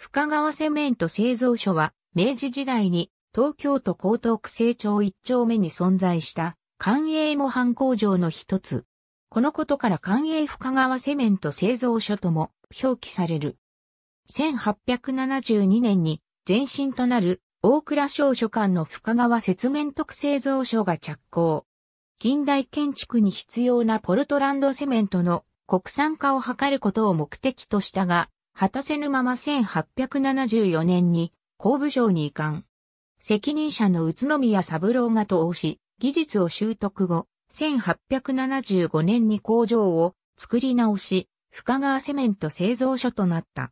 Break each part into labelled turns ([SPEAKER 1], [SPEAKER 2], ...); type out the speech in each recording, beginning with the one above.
[SPEAKER 1] 深川セメント製造所は、明治時代に東京都江東区成長一丁目に存在した官営模範工場の一つ。このことから官営深川セメント製造所とも表記される。1872年に前身となる大倉省所間の深川雪面特製造所が着工。近代建築に必要なポルトランドセメントの国産化を図ることを目的としたが、果たせぬまま1874年に工部省に移管。責任者の宇都宮三郎が投資、技術を習得後、1875年に工場を作り直し、深川セメント製造所となった。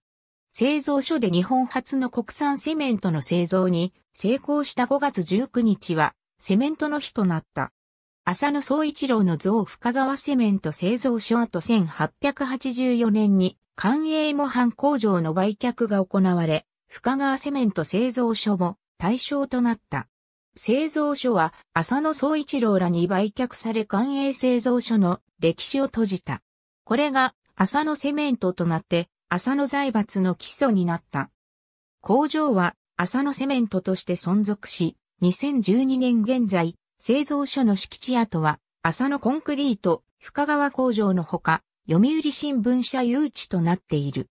[SPEAKER 1] 製造所で日本初の国産セメントの製造に成功した5月19日は、セメントの日となった。浅野総一郎の像深川セメント製造所跡1884年に官営模範工場の売却が行われ、深川セメント製造所も対象となった。製造所は浅野総一郎らに売却され官営製造所の歴史を閉じた。これが浅野セメントとなって浅野財閥の基礎になった。工場は浅野セメントとして存続し、2012年現在、製造所の敷地跡は浅野コンクリート深川工場のほか、読売新聞社誘致となっている。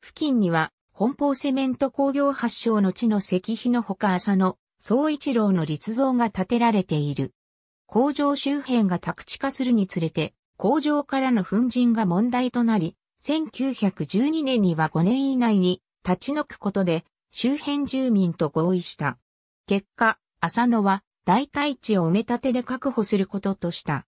[SPEAKER 1] 付近には、本邦セメント工業発祥の地の石碑のほか浅野、総一郎の立像が建てられている。工場周辺が宅地化するにつれて、工場からの粉塵が問題となり、1912年には5年以内に立ち退くことで周辺住民と合意した。結果、浅野は大体地を埋め立てで確保することとした。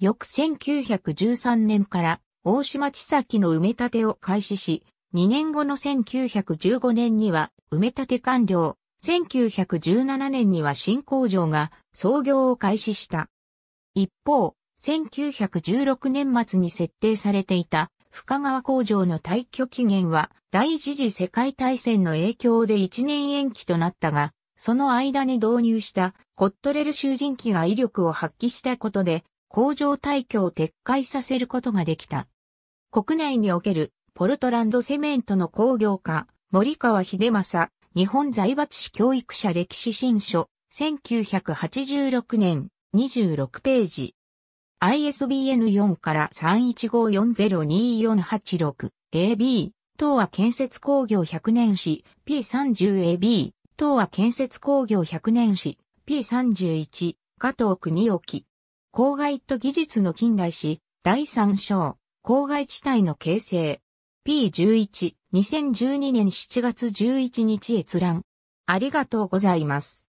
[SPEAKER 1] 翌1913年から大島千崎の埋め立てを開始し、2年後の1915年には埋め立て完了、1917年には新工場が創業を開始した。一方、1916年末に設定されていた深川工場の退去期限は第一次世界大戦の影響で1年延期となったが、その間に導入したコットレル囚人機が威力を発揮したことで工場退去を撤回させることができた。国内におけるポルトランドセメントの工業家、森川秀正、日本財閥史教育者歴史新書、1986年、26ページ。ISBN4 から315402486 AB、東亜建設工業100年史 P30AB、東亜建設工業100年史 P31、加藤国沖。郊外と技術の近代史、第3章。郊外地帯の形成。P11、2012年7月11日閲覧。ありがとうございます。